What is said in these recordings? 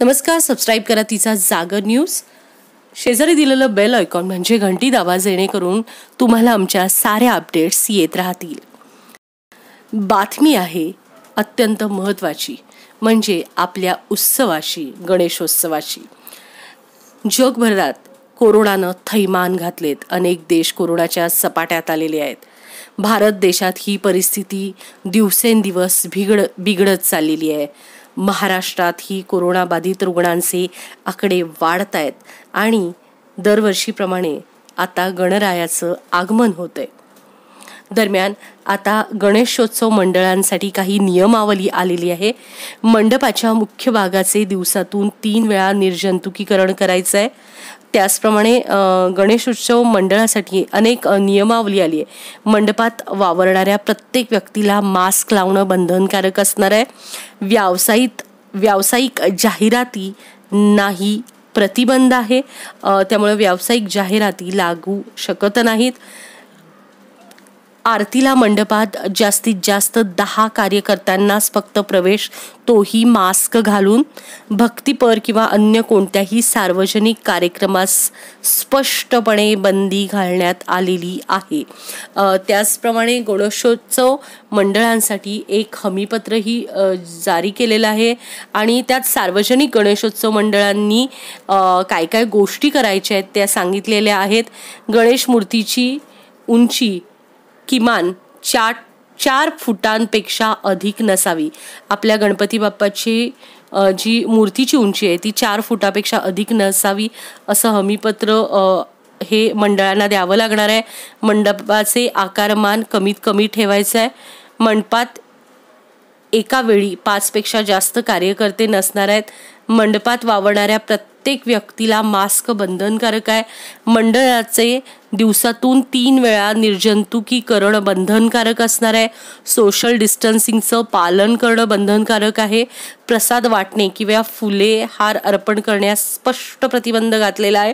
नमस्कार सबस्क्राईब करा तिचा जागर न्यूज शेजारी दिलेलं बेल आयकॉन म्हणजे घंटी दाबा जेणेकरून तुम्हाला आमच्या साऱ्या अपडेट्स येत राहतील बातमी आहे अत्यंत महत्त्वाची म्हणजे आपल्या उत्सवाशी गणेशोत्सवाशी जगभरात कोरोनानं थैमान घातलेत अनेक देश कोरोनाच्या सपाट्यात आलेले आहेत भारत देशात ही परिस्थिती दिवसेंदिवस बिघड बिघडत चाललेली आहे महाराष्ट्रातही कोरोनाबाधित रुग्णांचे आकडे वाढत आहेत आणि दरवर्षीप्रमाणे आता गणरायाचं आगमन होतंय दरम्यान आता गणेशोत्सव मंडळांसाठी काही नियमावली आलेली आहे मंडपाच्या मुख्य भागाचे दिवसातून तीन वेळा निर्जंतुकीकरण करायचं आहे त्याचप्रमाणे गणेशोत्सव मंडळासाठी अनेक नियमावली आली आहे मंडपात वावरणाऱ्या प्रत्येक व्यक्तीला मास्क लावणं बंधनकारक असणार आहे व्यावसायिक व्यावसायिक जाहिराती नाही प्रतिबंध आहे त्यामुळे व्यावसायिक जाहिराती लागू शकत नाहीत आरतीला मंडपात जास्तीत जास्त दहा कार्यकर्त्यांनाच फक्त प्रवेश तोही मास्क घालून भक्तीपर किंवा अन्य कोणत्याही सार्वजनिक कार्यक्रमास स्पष्टपणे बंदी घालण्यात आलेली आहे त्याचप्रमाणे गणेशोत्सव मंडळांसाठी एक हमीपत्रही जारी केलेलं आहे आणि त्यात सार्वजनिक गणेशोत्सव मंडळांनी काय काय गोष्टी करायच्या आहेत त्या सांगितलेल्या आहेत गणेश मूर्तीची उंची किमान चार चार फुटांपेक्षा अधिक नसावी आपल्या गणपती बाप्पाची जी मूर्तीची उंची आहे ती चार फुटापेक्षा अधिक नसावी असं हमीपत्र हे मंडळांना द्यावं लागणार आहे मंडपाचे आकारमान कमीत कमी ठेवायचं आहे मंडपात एका वेळी पाचपेक्षा जास्त कार्यकर्ते नसणार आहेत मंडपात वावरणाऱ्या प्रत्येक व्यक्तीला मास्क बंधनकारक आहे मंडळाचे दिवसातून तीन वेळा निर्जंतुकीकरण बंधनकारक असणार आहे सोशल डिस्टन्सिंगचं पालन करणं बंधनकारक आहे प्रसाद वाटणे किंवा फुले हार अर्पण करण्यास स्पष्ट प्रतिबंध घातलेला आहे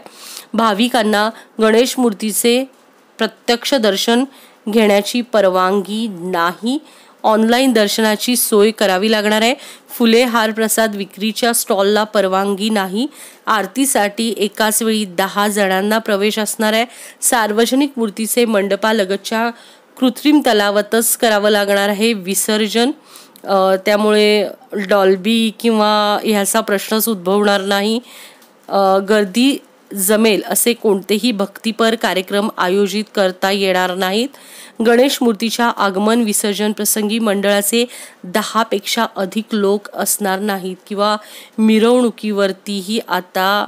भाविकांना गणेश मूर्तीचे प्रत्यक्ष दर्शन घेण्याची परवानगी नाही ऑनलाईन दर्शनाची सोय करावी लागणार आहे फुले हार प्रसाद विक्रीच्या स्टॉलला परवानगी नाही आरतीसाठी एकाच वेळी दहा जणांना प्रवेश असणार आहे सार्वजनिक मूर्तीचे मंडपालगतच्या कृत्रिम तलावातच करावं लागणार आहे विसर्जन त्यामुळे डॉल्बी किंवा ह्याचा प्रश्नच उद्भवणार नाही गर्दी जमेल असे कोणतेही भक्तिपर कार्यक्रम आयोजित करता येणार नाहीत गणेश मूर्तीच्या आगमन विसर्जन प्रसंगी मंडळाचे दहापेक्षा अधिक लोक असणार नाहीत किंवा मिरवणुकीवरतीही आता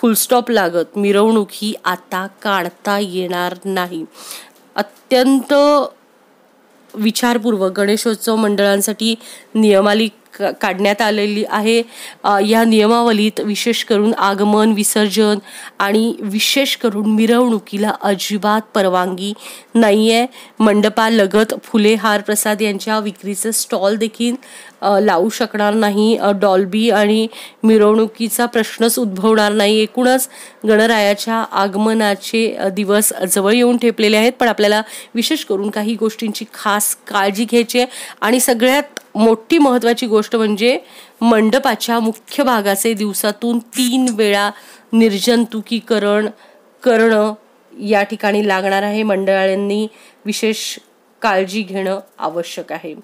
फुलस्टॉप लागत मिरवणूक ही आता काढता येणार नाही अत्यंत विचारपूर्वक गणेशोत्सव मंडळांसाठी नियमाली काढण्यात आलेली आहे या नियमावलीत विशेष करून आगमन विसर्जन आणि विशेष करून मिरवणुकीला अजिबात परवानगी नाही आहे मंडपालगत फुले हार प्रसाद यांच्या विक्रीचं स्टॉल देखील लावू शकणार नाही डॉल्बी आणि मिरवणुकीचा प्रश्नच उद्भवणार नाही एकूणच गणरायाच्या आगमनाचे दिवस जवळ येऊन ठेपलेले आहेत पण आपल्याला विशेष करून काही गोष्टींची खास काळजी घ्यायची आहे आणि सगळ्यात मोठी महत्त्वाची गोष्ट म्हणजे मंडपाच्या मुख्य भागाचे दिवसातून तीन वेळा निर्जंतुकीकरण करणं या ठिकाणी लागणार आहे मंडळांनी विशेष काळजी घेणं आवश्यक आहे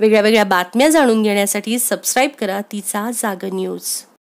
वेगळ्या वेगळ्या बातम्या जाणून घेण्यासाठी सबस्क्राईब करा तिचा जाग न्यूज